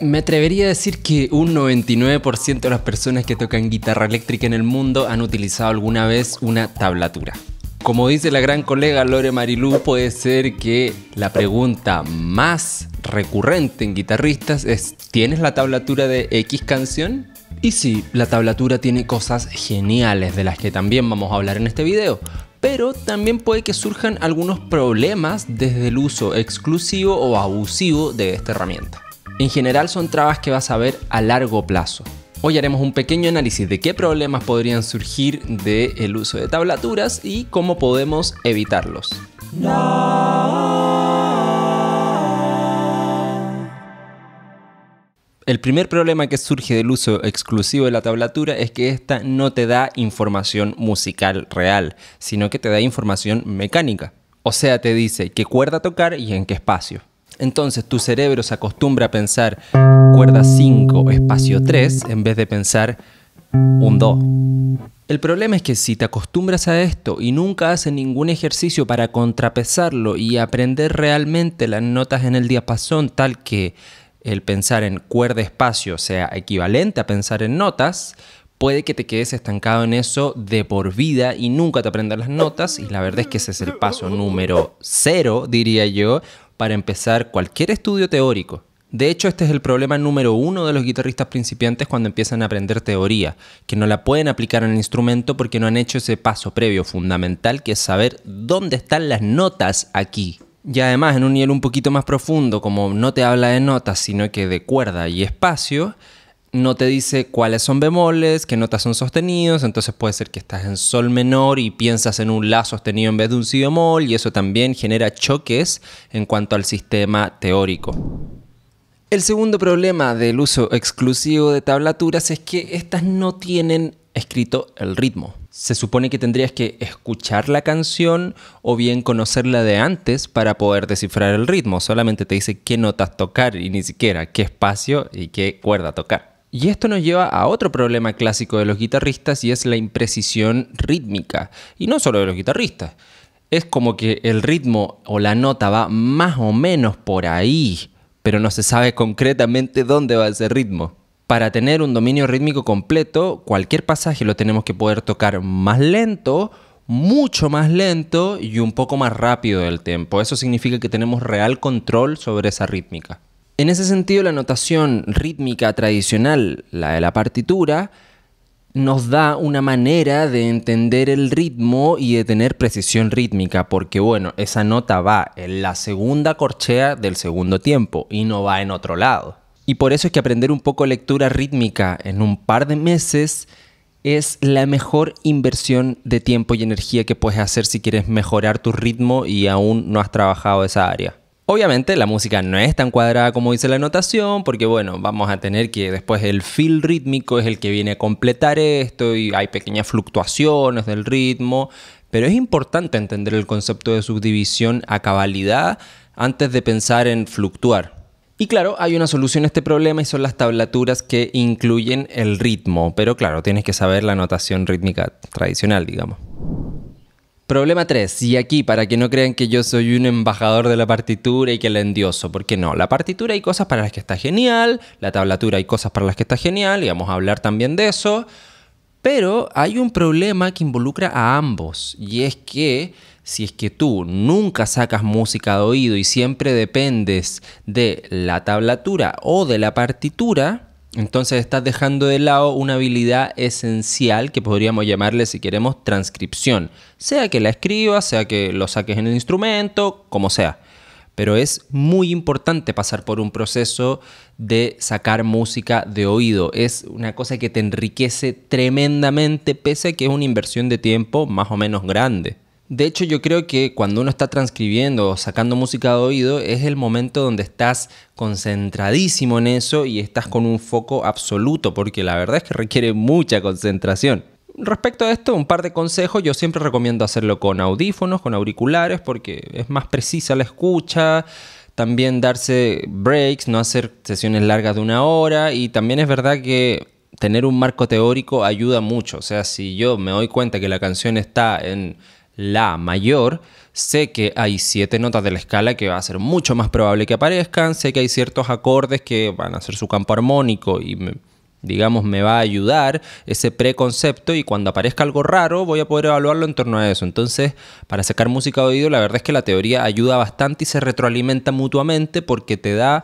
Me atrevería a decir que un 99% de las personas que tocan guitarra eléctrica en el mundo han utilizado alguna vez una tablatura. Como dice la gran colega Lore Marilú, puede ser que la pregunta más recurrente en guitarristas es ¿tienes la tablatura de X canción? Y sí, la tablatura tiene cosas geniales de las que también vamos a hablar en este video, pero también puede que surjan algunos problemas desde el uso exclusivo o abusivo de esta herramienta. En general son trabas que vas a ver a largo plazo. Hoy haremos un pequeño análisis de qué problemas podrían surgir del uso de tablaturas y cómo podemos evitarlos. El primer problema que surge del uso exclusivo de la tablatura es que esta no te da información musical real, sino que te da información mecánica. O sea, te dice qué cuerda tocar y en qué espacio. Entonces tu cerebro se acostumbra a pensar cuerda 5, espacio 3, en vez de pensar un do. El problema es que si te acostumbras a esto y nunca haces ningún ejercicio para contrapesarlo y aprender realmente las notas en el diapasón tal que el pensar en cuerda espacio sea equivalente a pensar en notas, puede que te quedes estancado en eso de por vida y nunca te aprendas las notas y la verdad es que ese es el paso número cero, diría yo, para empezar cualquier estudio teórico. De hecho, este es el problema número uno de los guitarristas principiantes cuando empiezan a aprender teoría, que no la pueden aplicar en el instrumento porque no han hecho ese paso previo fundamental que es saber dónde están las notas aquí. Y además, en un nivel un poquito más profundo, como no te habla de notas, sino que de cuerda y espacio, no te dice cuáles son bemoles, qué notas son sostenidos, entonces puede ser que estás en sol menor y piensas en un la sostenido en vez de un si bemol y eso también genera choques en cuanto al sistema teórico. El segundo problema del uso exclusivo de tablaturas es que estas no tienen escrito el ritmo. Se supone que tendrías que escuchar la canción o bien conocerla de antes para poder descifrar el ritmo. Solamente te dice qué notas tocar y ni siquiera qué espacio y qué cuerda tocar. Y esto nos lleva a otro problema clásico de los guitarristas y es la imprecisión rítmica. Y no solo de los guitarristas. Es como que el ritmo o la nota va más o menos por ahí, pero no se sabe concretamente dónde va ese ritmo. Para tener un dominio rítmico completo, cualquier pasaje lo tenemos que poder tocar más lento, mucho más lento y un poco más rápido del tempo. Eso significa que tenemos real control sobre esa rítmica. En ese sentido, la notación rítmica tradicional, la de la partitura, nos da una manera de entender el ritmo y de tener precisión rítmica, porque bueno, esa nota va en la segunda corchea del segundo tiempo y no va en otro lado. Y por eso es que aprender un poco lectura rítmica en un par de meses es la mejor inversión de tiempo y energía que puedes hacer si quieres mejorar tu ritmo y aún no has trabajado esa área. Obviamente la música no es tan cuadrada como dice la notación porque bueno, vamos a tener que después el feel rítmico es el que viene a completar esto y hay pequeñas fluctuaciones del ritmo, pero es importante entender el concepto de subdivisión a cabalidad antes de pensar en fluctuar. Y claro, hay una solución a este problema y son las tablaturas que incluyen el ritmo, pero claro, tienes que saber la notación rítmica tradicional, digamos. Problema 3, y aquí para que no crean que yo soy un embajador de la partitura y que la endioso, porque no, la partitura hay cosas para las que está genial, la tablatura hay cosas para las que está genial, y vamos a hablar también de eso, pero hay un problema que involucra a ambos, y es que si es que tú nunca sacas música de oído y siempre dependes de la tablatura o de la partitura, entonces estás dejando de lado una habilidad esencial que podríamos llamarle, si queremos, transcripción. Sea que la escribas, sea que lo saques en el instrumento, como sea. Pero es muy importante pasar por un proceso de sacar música de oído. Es una cosa que te enriquece tremendamente, pese a que es una inversión de tiempo más o menos grande. De hecho, yo creo que cuando uno está transcribiendo o sacando música de oído, es el momento donde estás concentradísimo en eso y estás con un foco absoluto, porque la verdad es que requiere mucha concentración. Respecto a esto, un par de consejos. Yo siempre recomiendo hacerlo con audífonos, con auriculares, porque es más precisa la escucha. También darse breaks, no hacer sesiones largas de una hora. Y también es verdad que tener un marco teórico ayuda mucho. O sea, si yo me doy cuenta que la canción está en la mayor, sé que hay siete notas de la escala que va a ser mucho más probable que aparezcan, sé que hay ciertos acordes que van a ser su campo armónico y digamos me va a ayudar ese preconcepto y cuando aparezca algo raro voy a poder evaluarlo en torno a eso. Entonces, para sacar música de oído, la verdad es que la teoría ayuda bastante y se retroalimenta mutuamente porque te da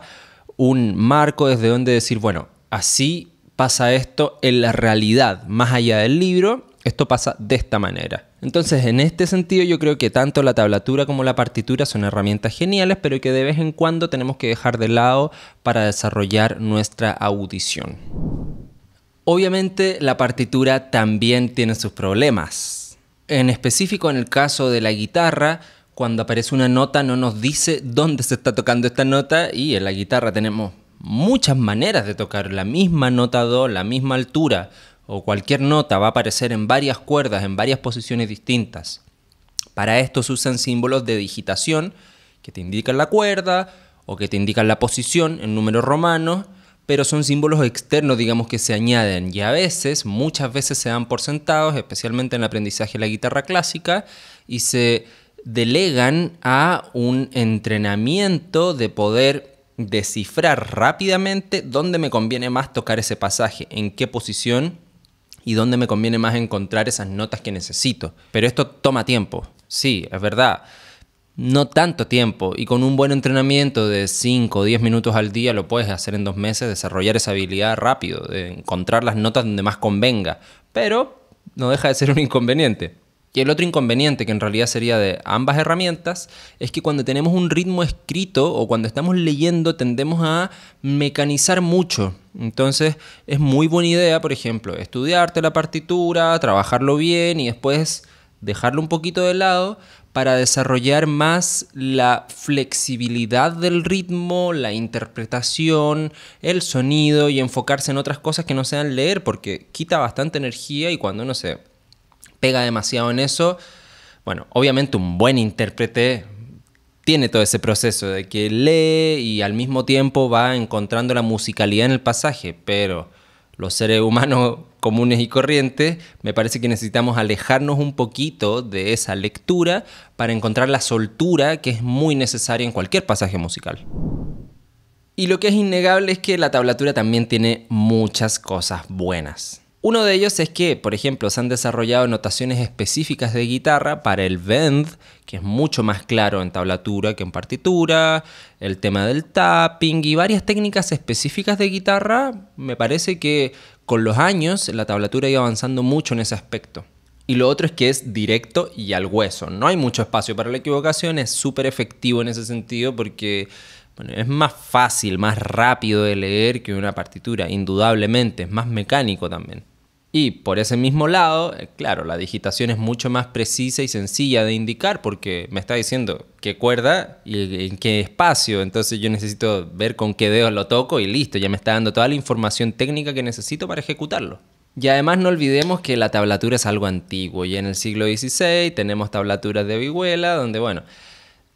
un marco desde donde decir, bueno, así pasa esto en la realidad, más allá del libro, esto pasa de esta manera. Entonces, en este sentido, yo creo que tanto la tablatura como la partitura son herramientas geniales, pero que de vez en cuando tenemos que dejar de lado para desarrollar nuestra audición. Obviamente, la partitura también tiene sus problemas. En específico, en el caso de la guitarra, cuando aparece una nota no nos dice dónde se está tocando esta nota y en la guitarra tenemos muchas maneras de tocar la misma nota do, la misma altura o cualquier nota va a aparecer en varias cuerdas, en varias posiciones distintas. Para esto se usan símbolos de digitación que te indican la cuerda o que te indican la posición en números romanos, pero son símbolos externos, digamos, que se añaden y a veces, muchas veces se dan por sentados, especialmente en el aprendizaje de la guitarra clásica, y se delegan a un entrenamiento de poder descifrar rápidamente dónde me conviene más tocar ese pasaje, en qué posición y dónde me conviene más encontrar esas notas que necesito. Pero esto toma tiempo, sí, es verdad. No tanto tiempo y con un buen entrenamiento de 5 o 10 minutos al día lo puedes hacer en dos meses, desarrollar esa habilidad rápido, de encontrar las notas donde más convenga. Pero no deja de ser un inconveniente. Y el otro inconveniente, que en realidad sería de ambas herramientas, es que cuando tenemos un ritmo escrito o cuando estamos leyendo tendemos a mecanizar mucho entonces es muy buena idea, por ejemplo, estudiarte la partitura, trabajarlo bien y después dejarlo un poquito de lado para desarrollar más la flexibilidad del ritmo, la interpretación, el sonido y enfocarse en otras cosas que no sean leer, porque quita bastante energía y cuando uno se pega demasiado en eso, bueno, obviamente un buen intérprete tiene todo ese proceso de que lee y al mismo tiempo va encontrando la musicalidad en el pasaje, pero los seres humanos comunes y corrientes, me parece que necesitamos alejarnos un poquito de esa lectura para encontrar la soltura que es muy necesaria en cualquier pasaje musical. Y lo que es innegable es que la tablatura también tiene muchas cosas buenas. Uno de ellos es que, por ejemplo, se han desarrollado notaciones específicas de guitarra para el bend, que es mucho más claro en tablatura que en partitura, el tema del tapping y varias técnicas específicas de guitarra. Me parece que con los años la tablatura ha ido avanzando mucho en ese aspecto. Y lo otro es que es directo y al hueso. No hay mucho espacio para la equivocación, es súper efectivo en ese sentido porque es más fácil, más rápido de leer que una partitura, indudablemente, es más mecánico también. Y por ese mismo lado, eh, claro, la digitación es mucho más precisa y sencilla de indicar porque me está diciendo qué cuerda y en qué espacio. Entonces yo necesito ver con qué dedo lo toco y listo, ya me está dando toda la información técnica que necesito para ejecutarlo. Y además no olvidemos que la tablatura es algo antiguo y en el siglo XVI tenemos tablaturas de vihuela donde, bueno,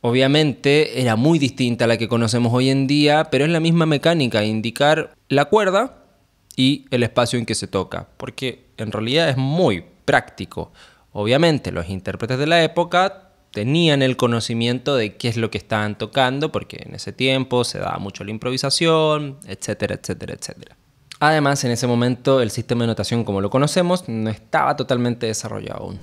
obviamente era muy distinta a la que conocemos hoy en día, pero es la misma mecánica, indicar la cuerda y el espacio en que se toca, porque en realidad es muy práctico. Obviamente los intérpretes de la época tenían el conocimiento de qué es lo que estaban tocando, porque en ese tiempo se daba mucho la improvisación, etcétera, etcétera, etcétera. Además, en ese momento el sistema de notación como lo conocemos no estaba totalmente desarrollado aún.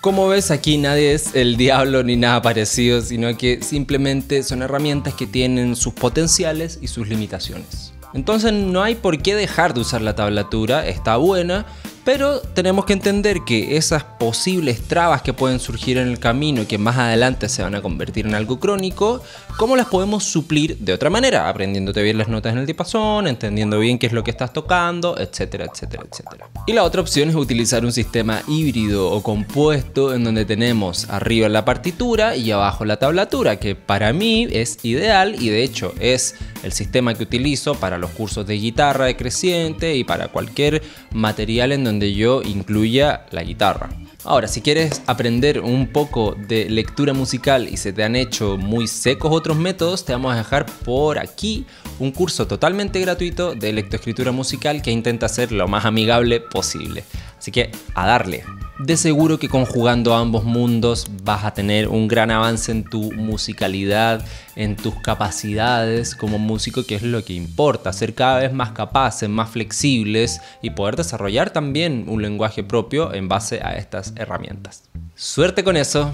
Como ves, aquí nadie es el diablo ni nada parecido, sino que simplemente son herramientas que tienen sus potenciales y sus limitaciones. Entonces no hay por qué dejar de usar la tablatura, está buena pero tenemos que entender que esas posibles trabas que pueden surgir en el camino y que más adelante se van a convertir en algo crónico, ¿cómo las podemos suplir de otra manera? Aprendiéndote bien las notas en el tipazón, entendiendo bien qué es lo que estás tocando, etcétera, etcétera, etcétera. Y la otra opción es utilizar un sistema híbrido o compuesto en donde tenemos arriba la partitura y abajo la tablatura, que para mí es ideal y de hecho es el sistema que utilizo para los cursos de guitarra decreciente y para cualquier material en donde donde yo incluya la guitarra. Ahora, si quieres aprender un poco de lectura musical y se te han hecho muy secos otros métodos, te vamos a dejar por aquí un curso totalmente gratuito de lectoescritura musical que intenta ser lo más amigable posible. Así que a darle de seguro que conjugando ambos mundos vas a tener un gran avance en tu musicalidad, en tus capacidades como músico, que es lo que importa, ser cada vez más capaces, más flexibles y poder desarrollar también un lenguaje propio en base a estas herramientas. Suerte con eso.